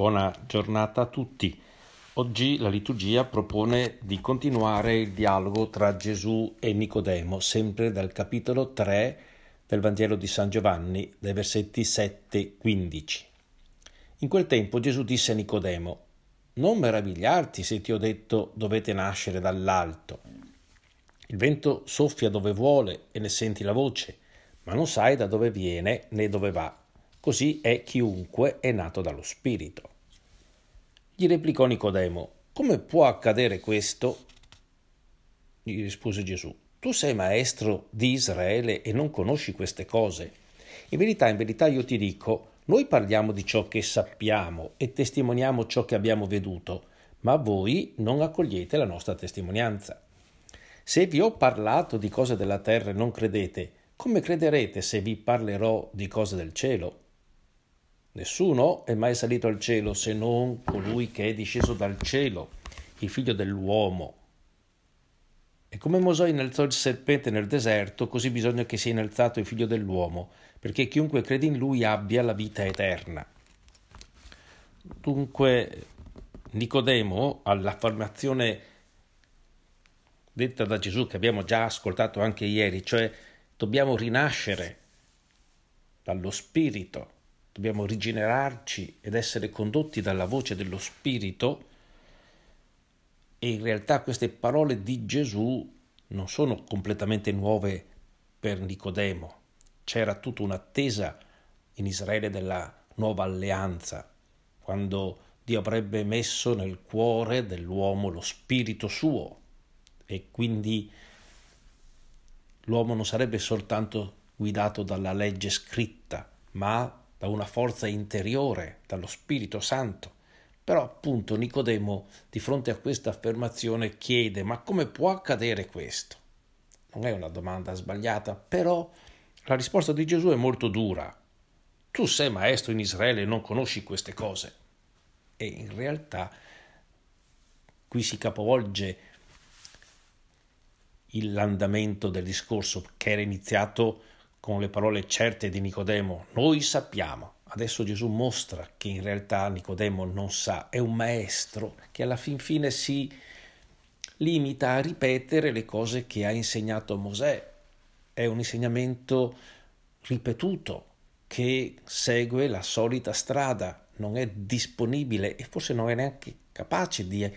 Buona giornata a tutti. Oggi la liturgia propone di continuare il dialogo tra Gesù e Nicodemo, sempre dal capitolo 3 del Vangelo di San Giovanni, dai versetti 7-15. In quel tempo Gesù disse a Nicodemo, Non meravigliarti se ti ho detto dovete nascere dall'alto. Il vento soffia dove vuole e ne senti la voce, ma non sai da dove viene né dove va. Così è chiunque è nato dallo Spirito. Gli replicò Nicodemo, come può accadere questo? Gli rispose Gesù, tu sei maestro di Israele e non conosci queste cose. In verità, in verità io ti dico, noi parliamo di ciò che sappiamo e testimoniamo ciò che abbiamo veduto, ma voi non accogliete la nostra testimonianza. Se vi ho parlato di cose della terra e non credete, come crederete se vi parlerò di cose del cielo? Nessuno è mai salito al cielo se non colui che è disceso dal cielo, il figlio dell'uomo. E come Mosè innalzò il serpente nel deserto, così bisogna che sia innalzato il figlio dell'uomo, perché chiunque crede in lui abbia la vita eterna. Dunque Nicodemo, all'affermazione detta da Gesù che abbiamo già ascoltato anche ieri, cioè dobbiamo rinascere dallo Spirito, dobbiamo rigenerarci ed essere condotti dalla voce dello Spirito e in realtà queste parole di Gesù non sono completamente nuove per Nicodemo. C'era tutta un'attesa in Israele della nuova alleanza, quando Dio avrebbe messo nel cuore dell'uomo lo spirito suo e quindi l'uomo non sarebbe soltanto guidato dalla legge scritta, ma da una forza interiore, dallo Spirito Santo. Però appunto Nicodemo di fronte a questa affermazione chiede ma come può accadere questo? Non è una domanda sbagliata, però la risposta di Gesù è molto dura. Tu sei maestro in Israele e non conosci queste cose. E in realtà qui si capovolge l'andamento del discorso che era iniziato con le parole certe di Nicodemo, noi sappiamo. Adesso Gesù mostra che in realtà Nicodemo non sa, è un maestro che alla fin fine si limita a ripetere le cose che ha insegnato Mosè. È un insegnamento ripetuto che segue la solita strada, non è disponibile e forse non è neanche capace di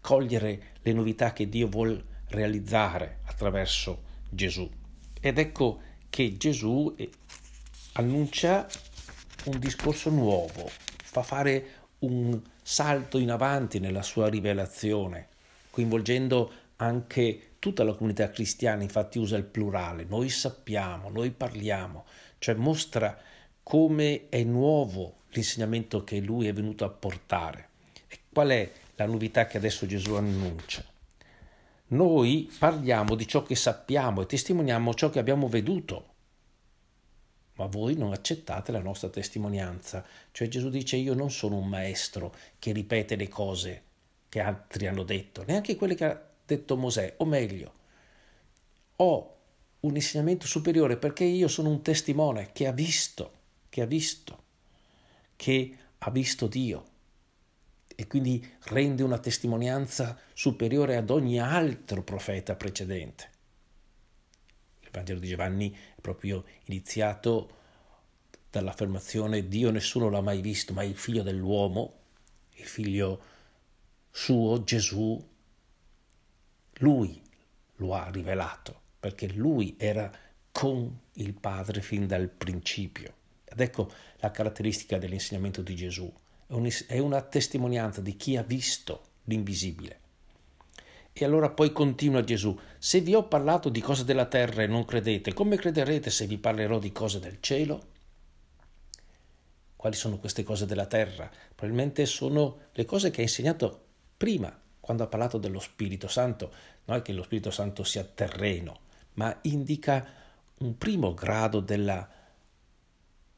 cogliere le novità che Dio vuole realizzare attraverso Gesù. Ed ecco che Gesù eh, annuncia un discorso nuovo, fa fare un salto in avanti nella sua rivelazione, coinvolgendo anche tutta la comunità cristiana, infatti usa il plurale, noi sappiamo, noi parliamo, cioè mostra come è nuovo l'insegnamento che lui è venuto a portare. E qual è la novità che adesso Gesù annuncia? Noi parliamo di ciò che sappiamo e testimoniamo ciò che abbiamo veduto. Ma voi non accettate la nostra testimonianza. Cioè Gesù dice io non sono un maestro che ripete le cose che altri hanno detto, neanche quelle che ha detto Mosè, o meglio, ho un insegnamento superiore perché io sono un testimone che ha visto, che ha visto, che ha visto Dio e quindi rende una testimonianza superiore ad ogni altro profeta precedente. Il Vangelo di Giovanni è proprio iniziato dall'affermazione Dio nessuno l'ha mai visto, ma il figlio dell'uomo, il figlio suo, Gesù, lui lo ha rivelato, perché lui era con il Padre fin dal principio. Ed ecco la caratteristica dell'insegnamento di Gesù, è una testimonianza di chi ha visto l'invisibile. E allora poi continua Gesù, se vi ho parlato di cose della terra e non credete, come crederete se vi parlerò di cose del cielo? Quali sono queste cose della terra? Probabilmente sono le cose che ha insegnato prima, quando ha parlato dello Spirito Santo. Non è che lo Spirito Santo sia terreno, ma indica un primo grado della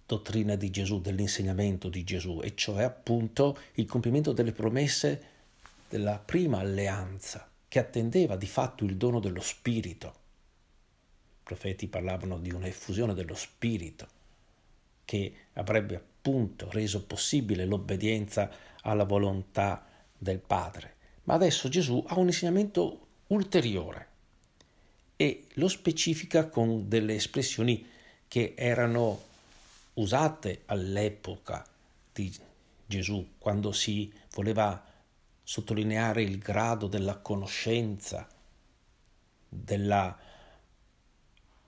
dottrina di Gesù, dell'insegnamento di Gesù, e cioè appunto il compimento delle promesse della prima alleanza, che attendeva di fatto il dono dello Spirito. I profeti parlavano di un'effusione dello Spirito, che avrebbe appunto reso possibile l'obbedienza alla volontà del Padre. Ma adesso Gesù ha un insegnamento ulteriore e lo specifica con delle espressioni che erano usate all'epoca di Gesù quando si voleva sottolineare il grado della conoscenza, della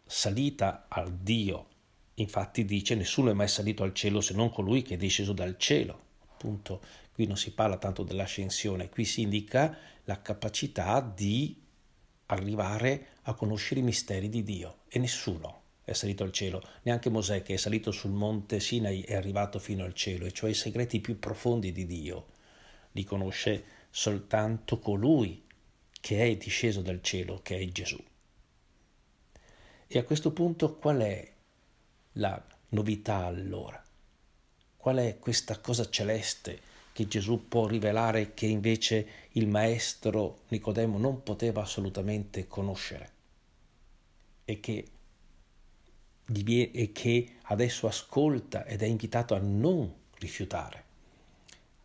salita al Dio. Infatti dice nessuno è mai salito al cielo se non colui che è disceso dal cielo. Appunto, qui non si parla tanto dell'ascensione, qui si indica la capacità di arrivare a conoscere i misteri di Dio e nessuno è salito al cielo, neanche Mosè che è salito sul monte Sinai è arrivato fino al cielo, e cioè i segreti più profondi di Dio. Li conosce soltanto colui che è disceso dal cielo, che è Gesù. E a questo punto qual è la novità allora? Qual è questa cosa celeste che Gesù può rivelare che invece il maestro Nicodemo non poteva assolutamente conoscere? E che e che adesso ascolta ed è invitato a non rifiutare.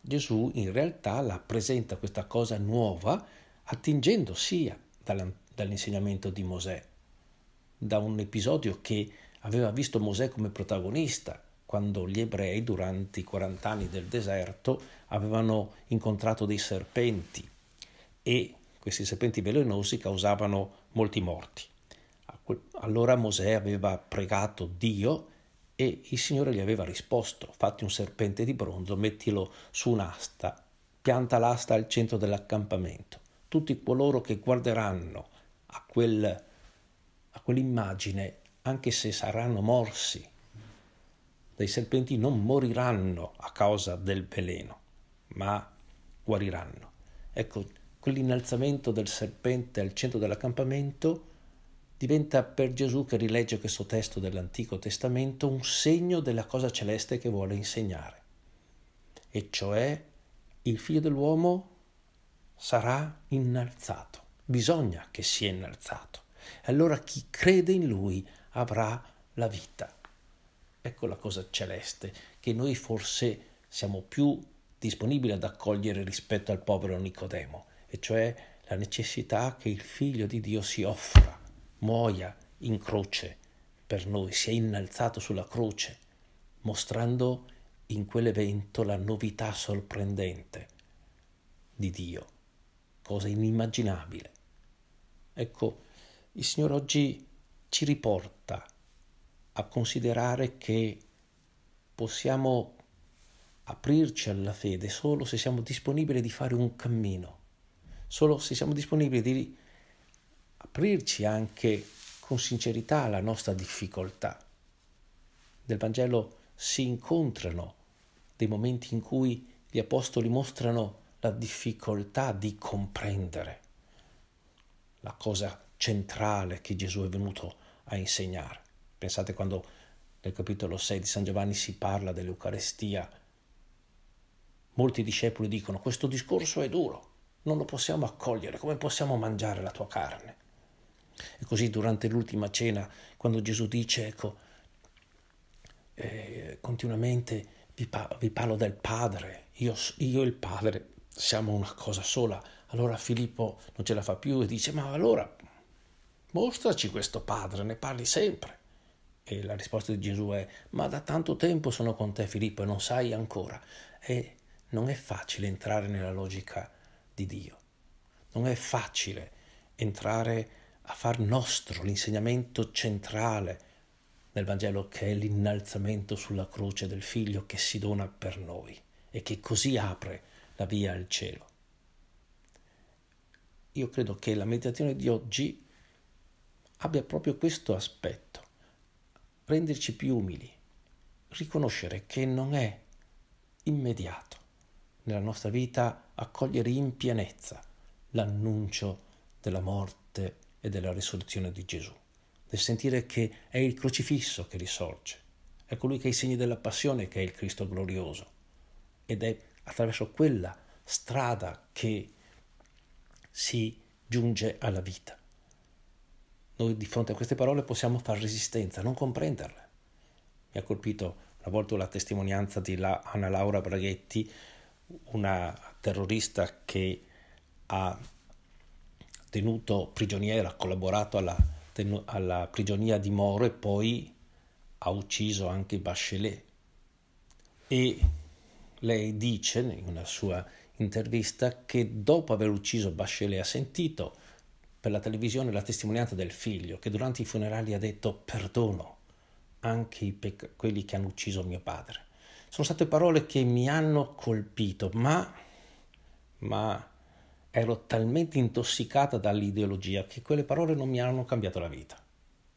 Gesù in realtà la presenta questa cosa nuova attingendo sia dall'insegnamento di Mosè, da un episodio che aveva visto Mosè come protagonista, quando gli ebrei durante i 40 anni del deserto avevano incontrato dei serpenti e questi serpenti velenosi causavano molti morti. Allora Mosè aveva pregato Dio e il Signore gli aveva risposto, fatti un serpente di bronzo, mettilo su un'asta, pianta l'asta al centro dell'accampamento. Tutti coloro che guarderanno a, quel, a quell'immagine, anche se saranno morsi dai serpenti, non moriranno a causa del veleno, ma guariranno. Ecco, quell'innalzamento del serpente al centro dell'accampamento diventa per Gesù che rilegge questo testo dell'Antico Testamento un segno della cosa celeste che vuole insegnare, e cioè il figlio dell'uomo sarà innalzato, bisogna che sia innalzato, allora chi crede in lui avrà la vita. Ecco la cosa celeste che noi forse siamo più disponibili ad accogliere rispetto al povero Nicodemo, e cioè la necessità che il figlio di Dio si offra muoia in croce per noi, si è innalzato sulla croce, mostrando in quell'evento la novità sorprendente di Dio, cosa inimmaginabile. Ecco, il Signore oggi ci riporta a considerare che possiamo aprirci alla fede solo se siamo disponibili di fare un cammino, solo se siamo disponibili di aprirci anche con sincerità alla nostra difficoltà. Nel Vangelo si incontrano dei momenti in cui gli apostoli mostrano la difficoltà di comprendere la cosa centrale che Gesù è venuto a insegnare. Pensate quando nel capitolo 6 di San Giovanni si parla dell'Eucarestia, molti discepoli dicono questo discorso è duro, non lo possiamo accogliere, come possiamo mangiare la tua carne? E così durante l'ultima cena, quando Gesù dice, ecco, eh, continuamente vi, pa- vi, parlo del Padre, io, io e il Padre siamo una cosa sola. Allora Filippo non ce la fa più e dice, ma allora mostraci questo Padre, ne parli sempre. E la risposta di Gesù è, ma da tanto tempo sono con te Filippo e non sai ancora. E non è facile entrare nella logica di Dio, non è facile entrare a far nostro l'insegnamento centrale nel Vangelo che è l'innalzamento sulla croce del Figlio che si dona per noi e che così apre la via al cielo. Io credo che la meditazione di oggi abbia proprio questo aspetto, renderci più umili, riconoscere che non è immediato nella nostra vita accogliere in pienezza l'annuncio della morte e della risurrezione di Gesù, nel sentire che è il crocifisso che risorge, è colui che ha i segni della passione che è il Cristo glorioso ed è attraverso quella strada che si giunge alla vita. Noi di fronte a queste parole possiamo far resistenza, non comprenderle. Mi ha colpito una volta la testimonianza di Anna Laura Braghetti, una terrorista che ha tenuto prigioniero, ha collaborato alla, tenu- alla prigionia di Moro e poi ha ucciso anche Bachelet. E lei dice in una sua intervista che dopo aver ucciso Bachelet ha sentito per la televisione la testimonianza del figlio che durante i funerali ha detto perdono anche i pecc- quelli che hanno ucciso mio padre. Sono state parole che mi hanno colpito, ma, ma ero talmente intossicata dall'ideologia che quelle parole non mi hanno cambiato la vita,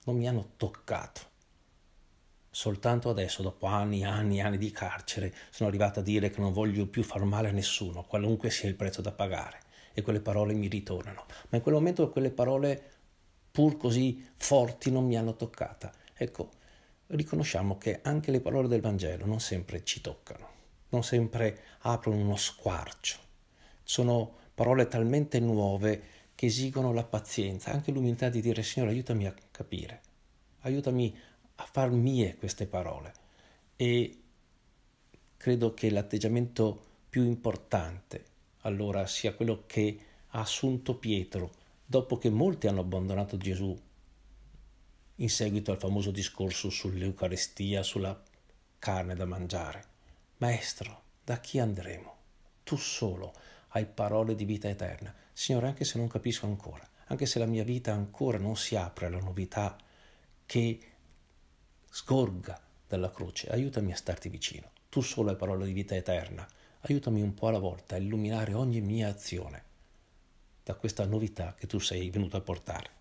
non mi hanno toccato. Soltanto adesso, dopo anni e anni e anni di carcere, sono arrivata a dire che non voglio più far male a nessuno, qualunque sia il prezzo da pagare, e quelle parole mi ritornano. Ma in quel momento quelle parole, pur così forti, non mi hanno toccata. Ecco, riconosciamo che anche le parole del Vangelo non sempre ci toccano, non sempre aprono uno squarcio. Sono parole talmente nuove che esigono la pazienza, anche l'umiltà di dire Signore aiutami a capire, aiutami a far mie queste parole. E credo che l'atteggiamento più importante allora sia quello che ha assunto Pietro dopo che molti hanno abbandonato Gesù in seguito al famoso discorso sull'Eucaristia, sulla carne da mangiare. Maestro, da chi andremo? Tu solo hai parole di vita eterna. Signore, anche se non capisco ancora, anche se la mia vita ancora non si apre alla novità che sgorga dalla croce, aiutami a starti vicino. Tu solo hai parole di vita eterna. Aiutami un po' alla volta a illuminare ogni mia azione da questa novità che tu sei venuto a portare.